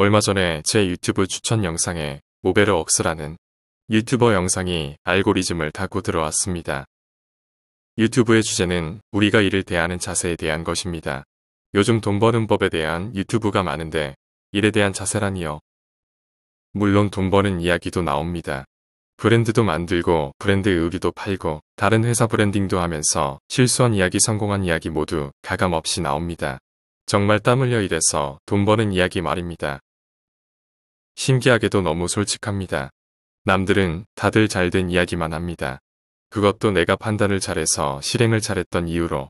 얼마 전에 제 유튜브 추천 영상에 모베르 억스라는 유튜버 영상이 알고리즘을 타고 들어왔습니다. 유튜브의 주제는 우리가 일을 대하는 자세에 대한 것입니다. 요즘 돈 버는 법에 대한 유튜브가 많은데 일에 대한 자세라니요. 물론 돈 버는 이야기도 나옵니다. 브랜드도 만들고 브랜드 의류도 팔고 다른 회사 브랜딩도 하면서 실수한 이야기 성공한 이야기 모두 가감없이 나옵니다. 정말 땀 흘려 일해서 돈 버는 이야기 말입니다. 신기하게도 너무 솔직합니다. 남들은 다들 잘된 이야기만 합니다. 그것도 내가 판단을 잘해서 실행을 잘했던 이유로.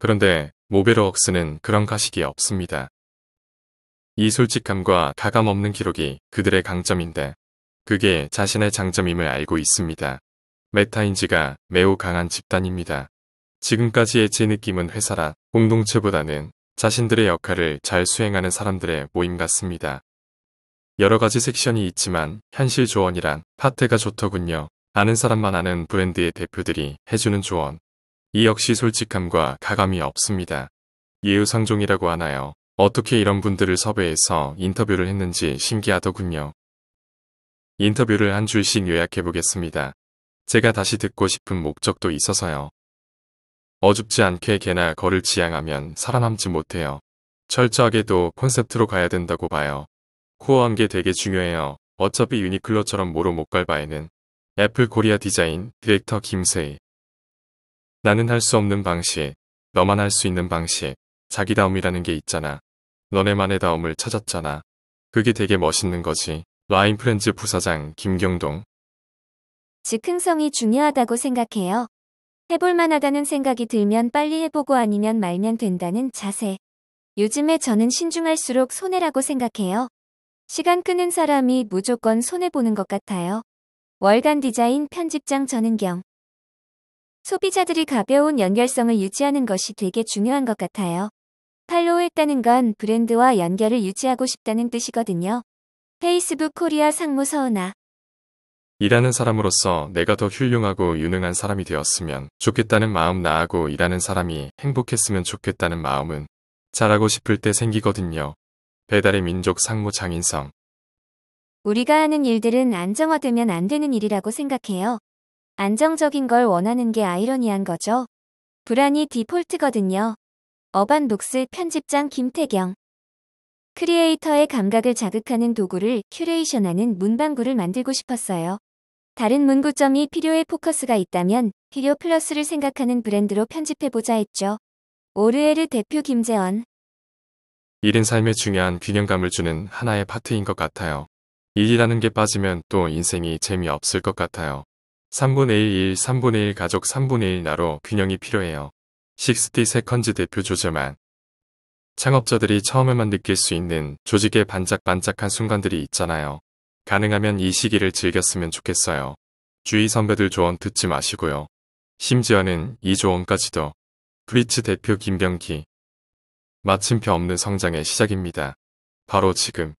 그런데 모베로웍스는 그런 가식이 없습니다. 이 솔직함과 가감 없는 기록이 그들의 강점인데 그게 자신의 장점임을 알고 있습니다. 메타인지가 매우 강한 집단입니다. 지금까지의 제 느낌은 회사라 공동체보다는 자신들의 역할을 잘 수행하는 사람들의 모임 같습니다. 여러가지 섹션이 있지만 현실 조언이란 파트가 좋더군요. 아는 사람만 아는 브랜드의 대표들이 해주는 조언. 이 역시 솔직함과 가감이 없습니다. 예우상종이라고 하나요. 어떻게 이런 분들을 섭외해서 인터뷰를 했는지 신기하더군요. 인터뷰를 한 줄씩 요약해 보겠습니다. 제가 다시 듣고 싶은 목적도 있어서요. 어줍지 않게 개나 거를 지향하면 살아남지 못해요. 철저하게도 콘셉트로 가야 된다고 봐요. 코어한 게 되게 중요해요. 어차피 유니클로처럼 모로 못 갈 바에는 애플 코리아 디자인 디렉터 김세희 나는 할 수 없는 방식, 너만 할 수 있는 방식, 자기다움이라는 게 있잖아. 너네만의 다움을 찾았잖아. 그게 되게 멋있는 거지. 라인 프렌즈 부사장 김경동 즉흥성이 중요하다고 생각해요. 해볼만하다는 생각이 들면 빨리 해보고 아니면 말면 된다는 자세. 요즘에 저는 신중할수록 손해라고 생각해요. 시간 끄는 사람이 무조건 손해보는 것 같아요. 월간 디자인 편집장 전은경 소비자들이 가벼운 연결성을 유지하는 것이 되게 중요한 것 같아요. 팔로우했다는 건 브랜드와 연결을 유지하고 싶다는 뜻이거든요. 페이스북 코리아 상무 서은아 일하는 사람으로서 내가 더 훌륭하고 유능한 사람이 되었으면 좋겠다는 마음 나하고 일하는 사람이 행복했으면 좋겠다는 마음은 잘하고 싶을 때 생기거든요. 배달의 민족 상무 장인성. 우리가 하는 일들은 안정화되면 안 되는 일이라고 생각해요. 안정적인 걸 원하는 게 아이러니한 거죠. 불안이 디폴트거든요. 어반 북스 편집장 김태경. 크리에이터의 감각을 자극하는 도구를 큐레이션하는 문방구를 만들고 싶었어요. 다른 문구점이 필요해 포커스가 있다면 필요 플러스를 생각하는 브랜드로 편집해보자 했죠. 오르에르 대표 김재원 일인 삶에 중요한 균형감을 주는 하나의 파트인 것 같아요. 일이라는 게 빠지면 또 인생이 재미없을 것 같아요. 3분의 1 일, 3분의 1 가족, 3분의 1 나로 균형이 필요해요. 60 세컨즈 대표 조저만 창업자들이 처음에만 느낄 수 있는 조직의 반짝반짝한 순간들이 있잖아요. 가능하면 이 시기를 즐겼으면 좋겠어요. 주위 선배들 조언 듣지 마시고요. 심지어는 이 조언까지도. 브릿츠 대표 김병기 마침표 없는 성장의 시작입니다. 바로 지금.